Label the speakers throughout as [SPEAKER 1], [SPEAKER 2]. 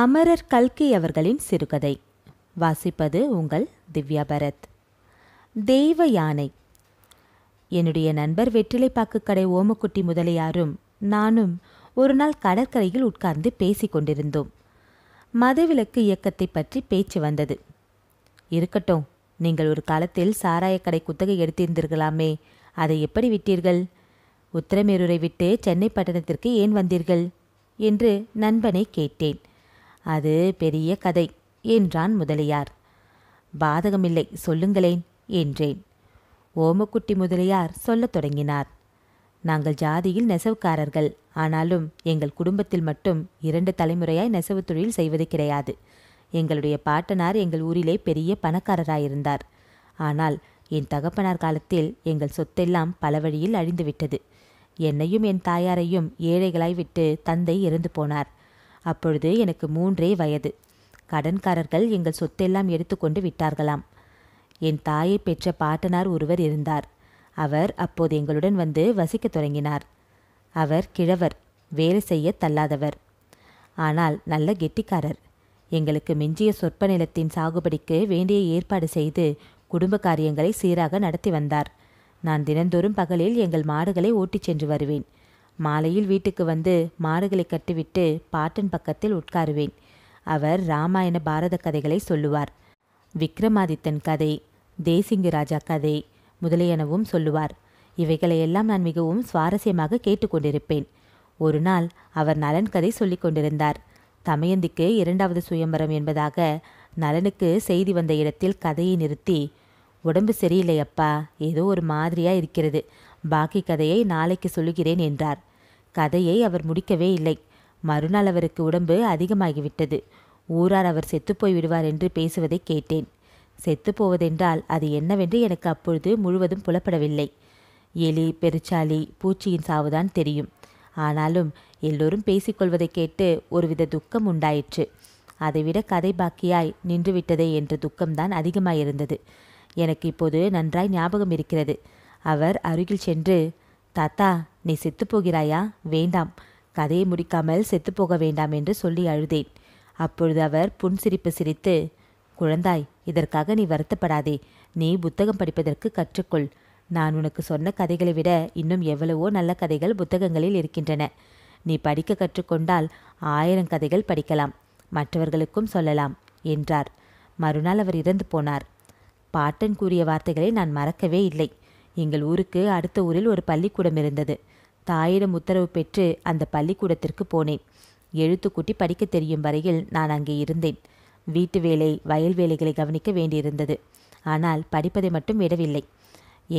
[SPEAKER 1] அமரர் கல்கி அவர்களின் சிறுகதை வாசிப்பது உங்கள் திவ்யா பரத் தெய்வ யானை என்னுடைய நண்பர் வெற்றிலைப்பாக்கு கடை ஓமக்குட்டி முதலியாரும் நானும் ஒரு நாள் கடற்கரையில் உட்கார்ந்து கொண்டிருந்தோம் மதவிலக்கு இயக்கத்தை பற்றி பேச்சு வந்தது இருக்கட்டும் நீங்கள் ஒரு காலத்தில் சாராயக்கடை குத்தகை எடுத்திருந்தீர்களாமே அதை எப்படி விட்டீர்கள் உத்தரமேரூரை விட்டு சென்னை பட்டணத்திற்கு ஏன் வந்தீர்கள் என்று நண்பனை கேட்டேன் அது பெரிய கதை என்றான் முதலியார் பாதகமில்லை சொல்லுங்களேன் என்றேன் ஓமக்குட்டி முதலியார் சொல்லத் தொடங்கினார் நாங்கள் ஜாதியில் நெசவுக்காரர்கள் ஆனாலும் எங்கள் குடும்பத்தில் மட்டும் இரண்டு தலைமுறையாய் நெசவு தொழில் செய்வது கிடையாது எங்களுடைய பாட்டனார் எங்கள் ஊரிலே பெரிய பணக்காரராயிருந்தார் ஆனால் என் தகப்பனார் காலத்தில் எங்கள் சொத்தெல்லாம் பல வழியில் அழிந்துவிட்டது என்னையும் என் தாயாரையும் ஏழைகளாய் விட்டு தந்தை இறந்து போனார் அப்பொழுது எனக்கு மூன்றே வயது கடன்காரர்கள் எங்கள் சொத்தெல்லாம் எடுத்துக்கொண்டு விட்டார்களாம் என் தாயை பெற்ற பாட்டனார் ஒருவர் இருந்தார் அவர் அப்போது எங்களுடன் வந்து வசிக்கத் தொடங்கினார் அவர் கிழவர் வேலை செய்ய தள்ளாதவர் ஆனால் நல்ல கெட்டிக்காரர் எங்களுக்கு மிஞ்சிய சொற்ப நிலத்தின் சாகுபடிக்கு வேண்டிய ஏற்பாடு செய்து குடும்ப காரியங்களை சீராக நடத்தி வந்தார் நான் தினந்தோறும் பகலில் எங்கள் மாடுகளை ஓட்டிச் சென்று வருவேன் மாலையில் வீட்டுக்கு வந்து மாடுகளை கட்டிவிட்டு பாட்டன் பக்கத்தில் உட்காருவேன் அவர் ராமாயண பாரத கதைகளை சொல்லுவார் விக்ரமாதித்தன் கதை தேசிங்கு ராஜா கதை முதலியனவும் சொல்லுவார் இவைகளையெல்லாம் நான் மிகவும் சுவாரஸ்யமாக கேட்டுக்கொண்டிருப்பேன் ஒரு நாள் அவர் நலன் கதை சொல்லிக் கொண்டிருந்தார் தமயந்திக்கு இரண்டாவது சுயம்பரம் என்பதாக நலனுக்கு செய்தி வந்த இடத்தில் கதையை நிறுத்தி உடம்பு சரியில்லை அப்பா ஏதோ ஒரு மாதிரியா இருக்கிறது பாக்கி கதையை நாளைக்கு சொல்லுகிறேன் என்றார் கதையை அவர் முடிக்கவே இல்லை மறுநாள் அவருக்கு உடம்பு அதிகமாகிவிட்டது ஊரார் அவர் செத்துப்போய் விடுவார் என்று பேசுவதை கேட்டேன் செத்துப்போவதென்றால் அது என்னவென்று எனக்கு அப்பொழுது முழுவதும் புலப்படவில்லை எலி பெருச்சாலி பூச்சியின் சாவுதான் தெரியும் ஆனாலும் எல்லோரும் பேசிக்கொள்வதை கேட்டு ஒருவித துக்கம் உண்டாயிற்று அதைவிட கதை பாக்கியாய் நின்றுவிட்டதே என்ற துக்கம்தான் அதிகமாயிருந்தது எனக்கு இப்போது நன்றாய் ஞாபகம் இருக்கிறது அவர் அருகில் சென்று தாத்தா நீ செத்துப்போகிறாயா வேண்டாம் கதையை முடிக்காமல் செத்துப்போக வேண்டாம் என்று சொல்லி அழுதேன் அப்பொழுது அவர் புன்சிரிப்பு சிரித்து குழந்தாய் இதற்காக நீ வருத்தப்படாதே நீ புத்தகம் படிப்பதற்கு கற்றுக்கொள் நான் உனக்கு சொன்ன கதைகளை விட இன்னும் எவ்வளவோ நல்ல கதைகள் புத்தகங்களில் இருக்கின்றன நீ படிக்க கற்றுக்கொண்டால் ஆயிரம் கதைகள் படிக்கலாம் மற்றவர்களுக்கும் சொல்லலாம் என்றார் மறுநாள் அவர் இறந்து போனார் பாட்டன் கூறிய வார்த்தைகளை நான் மறக்கவே இல்லை எங்கள் ஊருக்கு அடுத்த ஊரில் ஒரு பள்ளிக்கூடம் இருந்தது தாயிடம் உத்தரவு பெற்று அந்த பள்ளிக்கூடத்திற்கு போனேன் எழுத்துக்கூட்டி படிக்க தெரியும் வரையில் நான் அங்கே இருந்தேன் வீட்டு வேலை வயல் வேலைகளை கவனிக்க வேண்டியிருந்தது ஆனால் படிப்பதை மட்டும் விடவில்லை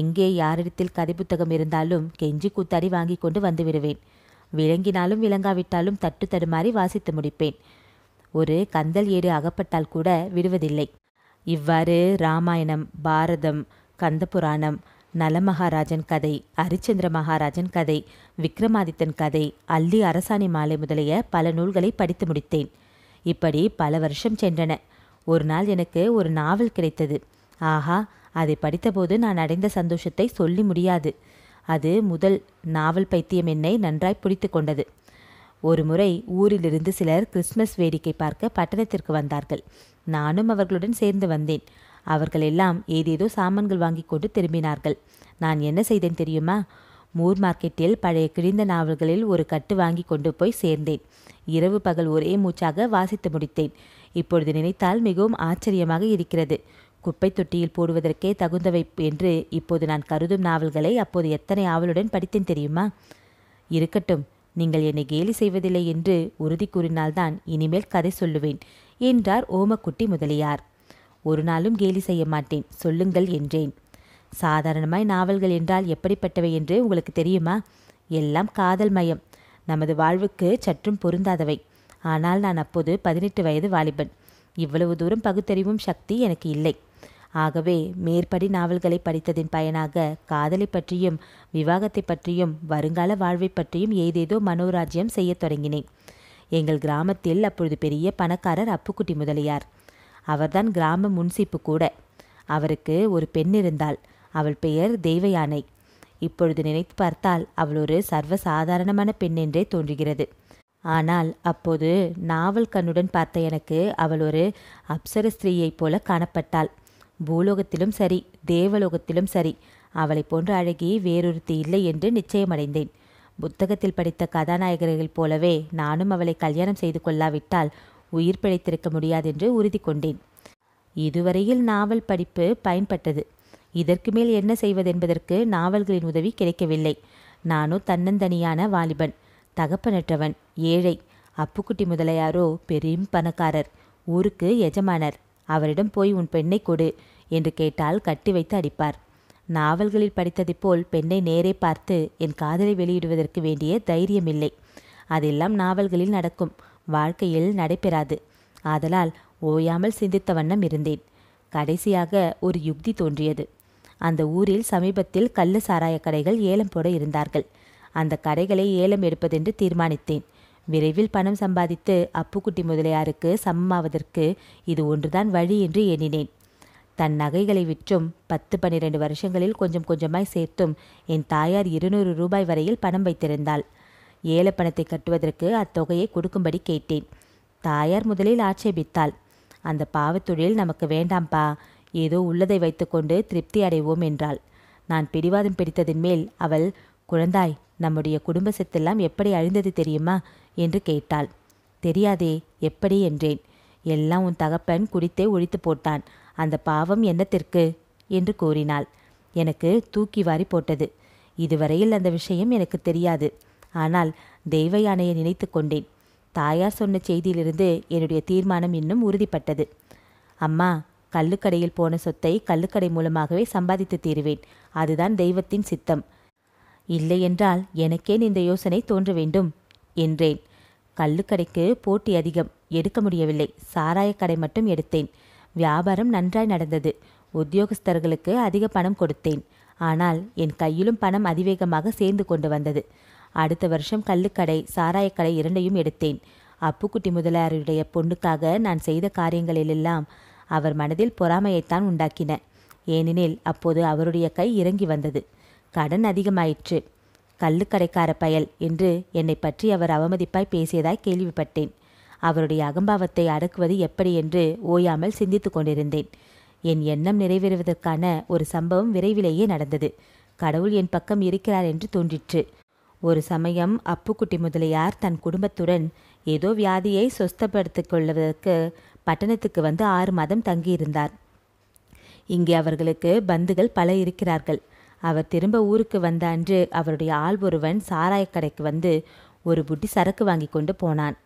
[SPEAKER 1] எங்கே யாரிடத்தில் கதை புத்தகம் இருந்தாலும் கெஞ்சி கூத்தாடி வாங்கி கொண்டு வந்து விடுவேன் விளங்கினாலும் விளங்காவிட்டாலும் தட்டு தடுமாறி வாசித்து முடிப்பேன் ஒரு கந்தல் ஏடு அகப்பட்டால் கூட விடுவதில்லை இவ்வாறு ராமாயணம் பாரதம் கந்த புராணம் நல மகாராஜன் கதை ஹரிச்சந்திர மகாராஜன் கதை விக்ரமாதித்தன் கதை அல்லி அரசாணி மாலை முதலிய பல நூல்களை படித்து முடித்தேன் இப்படி பல வருஷம் சென்றன ஒரு நாள் எனக்கு ஒரு நாவல் கிடைத்தது ஆஹா அதை படித்தபோது நான் அடைந்த சந்தோஷத்தை சொல்லி முடியாது அது முதல் நாவல் பைத்தியம் என்னை நன்றாய் பிடித்து கொண்டது ஒரு முறை ஊரிலிருந்து சிலர் கிறிஸ்துமஸ் வேடிக்கை பார்க்க பட்டணத்திற்கு வந்தார்கள் நானும் அவர்களுடன் சேர்ந்து வந்தேன் அவர்கள் எல்லாம் ஏதேதோ சாமான்கள் வாங்கி கொண்டு திரும்பினார்கள் நான் என்ன செய்தேன் தெரியுமா மூர் மார்க்கெட்டில் பழைய கிழிந்த நாவல்களில் ஒரு கட்டு வாங்கி கொண்டு போய் சேர்ந்தேன் இரவு பகல் ஒரே மூச்சாக வாசித்து முடித்தேன் இப்பொழுது நினைத்தால் மிகவும் ஆச்சரியமாக இருக்கிறது குப்பை தொட்டியில் போடுவதற்கே தகுந்தவை என்று இப்போது நான் கருதும் நாவல்களை அப்போது எத்தனை ஆவலுடன் படித்தேன் தெரியுமா இருக்கட்டும் நீங்கள் என்னை கேலி செய்வதில்லை என்று உறுதி கூறினால்தான் இனிமேல் கதை சொல்லுவேன் என்றார் ஓமக்குட்டி முதலியார் ஒரு நாளும் கேலி செய்ய மாட்டேன் சொல்லுங்கள் என்றேன் சாதாரணமாய் நாவல்கள் என்றால் எப்படிப்பட்டவை என்று உங்களுக்கு தெரியுமா எல்லாம் காதல் மயம் நமது வாழ்வுக்கு சற்றும் பொருந்தாதவை ஆனால் நான் அப்போது பதினெட்டு வயது வாலிபன் இவ்வளவு தூரம் பகுத்தறிவும் சக்தி எனக்கு இல்லை ஆகவே மேற்படி நாவல்களை படித்ததின் பயனாக காதலை பற்றியும் விவாகத்தை பற்றியும் வருங்கால வாழ்வை பற்றியும் ஏதேதோ மனோராஜ்யம் செய்யத் தொடங்கினேன் எங்கள் கிராமத்தில் அப்பொழுது பெரிய பணக்காரர் அப்புக்குட்டி முதலியார் அவர்தான் கிராம முன்சிப்பு கூட அவருக்கு ஒரு பெண் இருந்தாள் அவள் பெயர் தெய்வயானை இப்பொழுது நினைத்து பார்த்தால் அவள் ஒரு சர்வசாதாரணமான பெண் என்றே தோன்றுகிறது ஆனால் அப்போது நாவல் கண்ணுடன் பார்த்த எனக்கு அவள் ஒரு அப்சர ஸ்திரீயைப் போல காணப்பட்டாள் பூலோகத்திலும் சரி தேவலோகத்திலும் சரி அவளைப் போன்ற அழகி வேறொருத்தி இல்லை என்று நிச்சயமடைந்தேன் புத்தகத்தில் படித்த கதாநாயகர்கள் போலவே நானும் அவளை கல்யாணம் செய்து கொள்ளாவிட்டால் உயிர் பிழைத்திருக்க முடியாதென்று உறுதி கொண்டேன் இதுவரையில் நாவல் படிப்பு பயன்பட்டது இதற்கு மேல் என்ன செய்வதென்பதற்கு நாவல்களின் உதவி கிடைக்கவில்லை நானும் தன்னந்தனியான வாலிபன் தகப்பனற்றவன் ஏழை அப்புக்குட்டி முதலையாரோ பெரும் பணக்காரர் ஊருக்கு எஜமானர் அவரிடம் போய் உன் பெண்ணை கொடு என்று கேட்டால் கட்டி வைத்து அடிப்பார் நாவல்களில் படித்ததைப் போல் பெண்ணை நேரே பார்த்து என் காதலை வெளியிடுவதற்கு வேண்டிய தைரியமில்லை அதெல்லாம் நாவல்களில் நடக்கும் வாழ்க்கையில் நடைபெறாது ஆதலால் ஓயாமல் சிந்தித்த வண்ணம் இருந்தேன் கடைசியாக ஒரு யுக்தி தோன்றியது அந்த ஊரில் சமீபத்தில் கள்ள சாராய கடைகள் ஏலம் போட இருந்தார்கள் அந்த கடைகளை ஏலம் எடுப்பதென்று தீர்மானித்தேன் விரைவில் பணம் சம்பாதித்து அப்புக்குட்டி முதலியாருக்கு சமமாவதற்கு இது ஒன்றுதான் வழி என்று எண்ணினேன் தன் நகைகளை விற்றும் பத்து பன்னிரண்டு வருஷங்களில் கொஞ்சம் கொஞ்சமாய் சேர்த்தும் என் தாயார் இருநூறு ரூபாய் வரையில் பணம் வைத்திருந்தாள் ஏலப்பணத்தை பணத்தை கட்டுவதற்கு அத்தொகையை கொடுக்கும்படி கேட்டேன் தாயார் முதலில் ஆட்சேபித்தாள் அந்த பாவத்தொழில் நமக்கு வேண்டாம்பா ஏதோ உள்ளதை வைத்துக்கொண்டு திருப்தி அடைவோம் என்றாள் நான் பிடிவாதம் பிடித்ததின் மேல் அவள் குழந்தாய் நம்முடைய குடும்ப சொத்தெல்லாம் எப்படி அழிந்தது தெரியுமா என்று கேட்டாள் தெரியாதே எப்படி என்றேன் எல்லாம் உன் தகப்பன் குடித்தே ஒழித்து போட்டான் அந்த பாவம் என்னத்திற்கு என்று கூறினாள் எனக்கு தூக்கி வாரி போட்டது இதுவரையில் அந்த விஷயம் எனக்கு தெரியாது ஆனால் தெய்வ யானையை நினைத்து கொண்டேன் தாயார் சொன்ன செய்தியிலிருந்து என்னுடைய தீர்மானம் இன்னும் உறுதிப்பட்டது அம்மா கல்லுக்கடையில் போன சொத்தை கல்லுக்கடை மூலமாகவே சம்பாதித்து தீருவேன் அதுதான் தெய்வத்தின் சித்தம் இல்லையென்றால் எனக்கேன் இந்த யோசனை தோன்ற வேண்டும் என்றேன் கல்லுக்கடைக்கு போட்டி அதிகம் எடுக்க முடியவில்லை சாராயக்கடை மட்டும் எடுத்தேன் வியாபாரம் நன்றாய் நடந்தது உத்தியோகஸ்தர்களுக்கு அதிக பணம் கொடுத்தேன் ஆனால் என் கையிலும் பணம் அதிவேகமாக சேர்ந்து கொண்டு வந்தது அடுத்த வருஷம் கல்லுக்கடை சாராயக்கடை இரண்டையும் எடுத்தேன் அப்புக்குட்டி முதலாரியுடைய பொண்ணுக்காக நான் செய்த காரியங்களிலெல்லாம் அவர் மனதில் பொறாமையைத்தான் உண்டாக்கின ஏனெனில் அப்போது அவருடைய கை இறங்கி வந்தது கடன் அதிகமாயிற்று கல்லுக்கடைக்கார பயல் என்று என்னை பற்றி அவர் அவமதிப்பாய் பேசியதாய் கேள்விப்பட்டேன் அவருடைய அகம்பாவத்தை அடக்குவது எப்படி என்று ஓயாமல் சிந்தித்து கொண்டிருந்தேன் என் எண்ணம் நிறைவேறுவதற்கான ஒரு சம்பவம் விரைவிலேயே நடந்தது கடவுள் என் பக்கம் இருக்கிறார் என்று தோன்றிற்று ஒரு சமயம் அப்புக்குட்டி முதலியார் தன் குடும்பத்துடன் ஏதோ வியாதியை சொஸ்தப்படுத்திக் கொள்வதற்கு பட்டணத்துக்கு வந்து ஆறு மாதம் தங்கியிருந்தார் இங்கே அவர்களுக்கு பந்துகள் பல இருக்கிறார்கள் அவர் திரும்ப ஊருக்கு வந்த அன்று அவருடைய ஆள் ஒருவன் சாராயக்கடைக்கு வந்து ஒரு புட்டி சரக்கு வாங்கி கொண்டு போனான்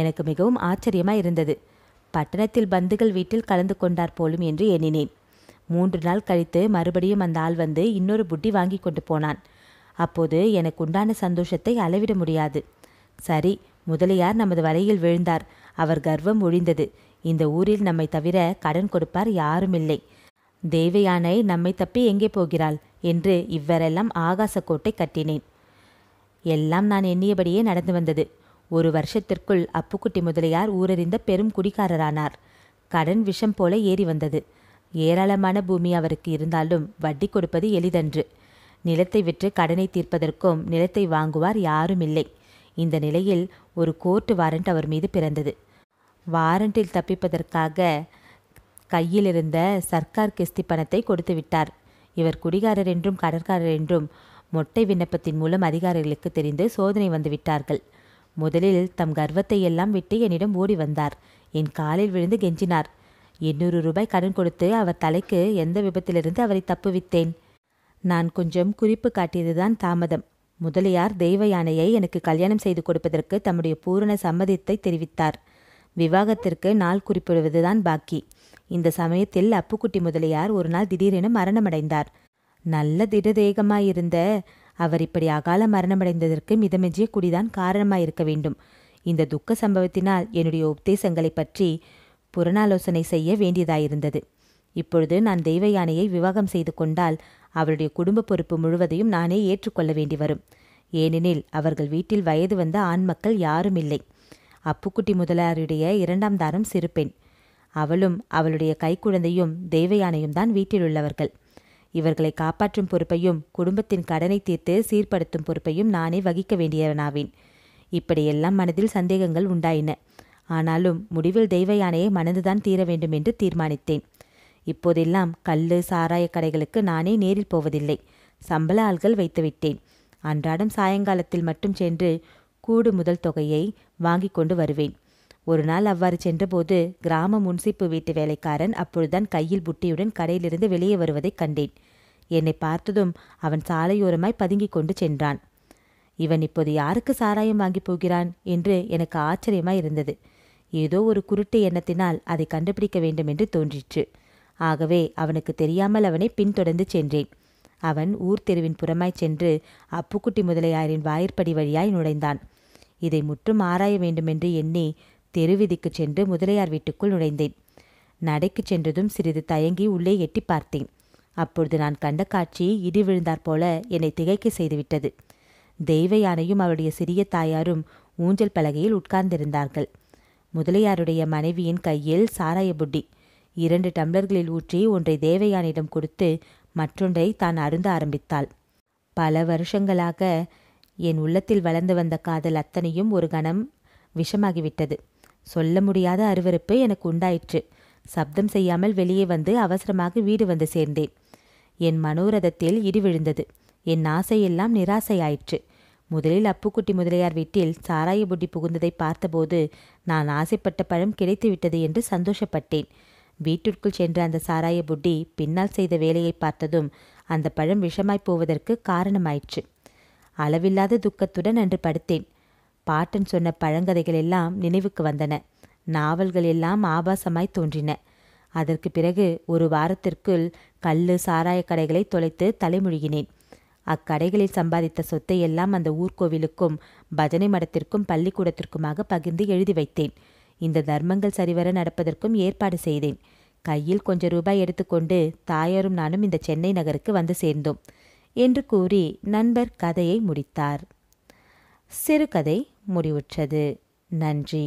[SPEAKER 1] எனக்கு மிகவும் ஆச்சரியமாக இருந்தது பட்டணத்தில் பந்துகள் வீட்டில் கலந்து கொண்டார் போலும் என்று எண்ணினேன் மூன்று நாள் கழித்து மறுபடியும் அந்த ஆள் வந்து இன்னொரு புட்டி வாங்கி கொண்டு போனான் அப்போது எனக்கு உண்டான சந்தோஷத்தை அளவிட முடியாது சரி முதலியார் நமது வலையில் விழுந்தார் அவர் கர்வம் ஒழிந்தது இந்த ஊரில் நம்மை தவிர கடன் கொடுப்பார் யாரும் இல்லை தேவயானை நம்மை தப்பி எங்கே போகிறாள் என்று இவ்வரெல்லாம் ஆகாசக்கோட்டை கட்டினேன் எல்லாம் நான் எண்ணியபடியே நடந்து வந்தது ஒரு வருஷத்திற்குள் அப்புக்குட்டி முதலியார் ஊரறிந்த பெரும் குடிக்காரரானார் கடன் விஷம் போல ஏறி வந்தது ஏராளமான பூமி அவருக்கு இருந்தாலும் வட்டி கொடுப்பது எளிதன்று நிலத்தை விற்று கடனை தீர்ப்பதற்கும் நிலத்தை வாங்குவார் யாரும் இல்லை இந்த நிலையில் ஒரு கோர்ட்டு வாரண்ட் அவர் மீது பிறந்தது வாரண்டில் தப்பிப்பதற்காக கையில் இருந்த சர்க்கார் கிஸ்தி பணத்தை கொடுத்து விட்டார் இவர் குடிகாரர் என்றும் கடற்காரர் என்றும் மொட்டை விண்ணப்பத்தின் மூலம் அதிகாரிகளுக்கு தெரிந்து சோதனை வந்துவிட்டார்கள் முதலில் தம் கர்வத்தை எல்லாம் விட்டு என்னிடம் ஓடி வந்தார் என் காலில் விழுந்து கெஞ்சினார் எண்ணூறு ரூபாய் கடன் கொடுத்து அவர் தலைக்கு எந்த விபத்திலிருந்து அவரை தப்புவித்தேன் நான் கொஞ்சம் குறிப்பு காட்டியதுதான் தாமதம் முதலியார் தெய்வ யானையை எனக்கு கல்யாணம் செய்து கொடுப்பதற்கு தம்முடைய பூரண சம்மதத்தை தெரிவித்தார் விவாகத்திற்கு நாள் குறிப்பிடுவதுதான் பாக்கி இந்த சமயத்தில் அப்புக்குட்டி முதலியார் ஒரு நாள் திடீரென மரணமடைந்தார் நல்ல திடதேகமாயிருந்த அவர் இப்படி அகால மரணமடைந்ததற்கு மிதமெஞ்சிய குடிதான் காரணமாயிருக்க வேண்டும் இந்த துக்க சம்பவத்தினால் என்னுடைய உத்தேசங்களை பற்றி புறநாலோசனை செய்ய வேண்டியதாயிருந்தது இப்பொழுது நான் தெய்வ யானையை விவாகம் செய்து கொண்டால் அவருடைய குடும்ப பொறுப்பு முழுவதையும் நானே ஏற்றுக்கொள்ள வேண்டி வரும் ஏனெனில் அவர்கள் வீட்டில் வயது வந்த ஆண் மக்கள் யாரும் இல்லை அப்புக்குட்டி முதலாருடைய இரண்டாம் தாரம் சிறுப்பெண் அவளும் அவளுடைய கைக்குழந்தையும் தேவயானையும் தான் வீட்டில் உள்ளவர்கள் இவர்களை காப்பாற்றும் பொறுப்பையும் குடும்பத்தின் கடனை தீர்த்து சீர்படுத்தும் பொறுப்பையும் நானே வகிக்க வேண்டியவனாவேன் இப்படியெல்லாம் மனதில் சந்தேகங்கள் உண்டாயின ஆனாலும் முடிவில் தெய்வ யானையை மணந்துதான் தீர வேண்டும் என்று தீர்மானித்தேன் இப்போதெல்லாம் கல்லு சாராய கடைகளுக்கு நானே நேரில் போவதில்லை சம்பள ஆள்கள் வைத்துவிட்டேன் அன்றாடம் சாயங்காலத்தில் மட்டும் சென்று கூடு முதல் தொகையை வாங்கி கொண்டு வருவேன் ஒரு நாள் அவ்வாறு சென்றபோது கிராம முன்சிப்பு வீட்டு வேலைக்காரன் அப்பொழுதுதான் கையில் புட்டியுடன் கடையிலிருந்து வெளியே வருவதைக் கண்டேன் என்னை பார்த்ததும் அவன் சாலையோரமாய் பதுங்கிக் கொண்டு சென்றான் இவன் இப்போது யாருக்கு சாராயம் வாங்கி போகிறான் என்று எனக்கு ஆச்சரியமாய் இருந்தது ஏதோ ஒரு குருட்டு எண்ணத்தினால் அதை கண்டுபிடிக்க வேண்டும் என்று தோன்றிற்று ஆகவே அவனுக்கு தெரியாமல் அவனை பின்தொடர்ந்து சென்றேன் அவன் ஊர் தெருவின் புறமாய் சென்று அப்புக்குட்டி முதலியாரின் வாயிற்படி வழியாய் நுழைந்தான் இதை முற்றும் ஆராய வேண்டுமென்று எண்ணி தெருவிதிக்கு சென்று முதலியார் வீட்டுக்குள் நுழைந்தேன் நடைக்கு சென்றதும் சிறிது தயங்கி உள்ளே எட்டி பார்த்தேன் அப்பொழுது நான் கண்ட காட்சி இடி விழுந்தாற்போல என்னை திகைக்க செய்துவிட்டது தெய்வ யானையும் அவருடைய சிறிய தாயாரும் ஊஞ்சல் பலகையில் உட்கார்ந்திருந்தார்கள் முதலியாருடைய மனைவியின் கையில் சாராய புட்டி இரண்டு டம்ளர்களில் ஊற்றி ஒன்றை தேவயானிடம் கொடுத்து மற்றொன்றை தான் அருந்த ஆரம்பித்தாள் பல வருஷங்களாக என் உள்ளத்தில் வளர்ந்து வந்த காதல் அத்தனையும் ஒரு கணம் விஷமாகிவிட்டது சொல்ல முடியாத அருவறுப்பு எனக்கு உண்டாயிற்று சப்தம் செய்யாமல் வெளியே வந்து அவசரமாக வீடு வந்து சேர்ந்தேன் என் மனோரதத்தில் இடிவிழுந்தது விழுந்தது என் ஆசையெல்லாம் நிராசையாயிற்று முதலில் அப்புக்குட்டி முதலியார் வீட்டில் சாராய புட்டி புகுந்ததை பார்த்தபோது நான் ஆசைப்பட்ட பழம் கிடைத்துவிட்டது என்று சந்தோஷப்பட்டேன் வீட்டிற்குள் சென்ற அந்த சாராய புட்டி பின்னால் செய்த வேலையை பார்த்ததும் அந்த பழம் விஷமாய் போவதற்கு காரணமாயிற்று அளவில்லாத துக்கத்துடன் அன்று படுத்தேன் பாட்டன் சொன்ன பழங்கதைகள் எல்லாம் நினைவுக்கு வந்தன நாவல்கள் எல்லாம் ஆபாசமாய் தோன்றின அதற்கு பிறகு ஒரு வாரத்திற்குள் கல் சாராய கடைகளை தொலைத்து தலைமுழுகினேன் அக்கடைகளில் சம்பாதித்த சொத்தை எல்லாம் அந்த ஊர்கோவிலுக்கும் பஜனை மடத்திற்கும் பள்ளிக்கூடத்திற்குமாக பகிர்ந்து எழுதி வைத்தேன் இந்த தர்மங்கள் சரிவர நடப்பதற்கும் ஏற்பாடு செய்தேன் கையில் கொஞ்ச ரூபாய் எடுத்துக்கொண்டு தாயாரும் நானும் இந்த சென்னை நகருக்கு வந்து சேர்ந்தோம் என்று கூறி நண்பர் கதையை முடித்தார் சிறுகதை முடிவுற்றது நன்றி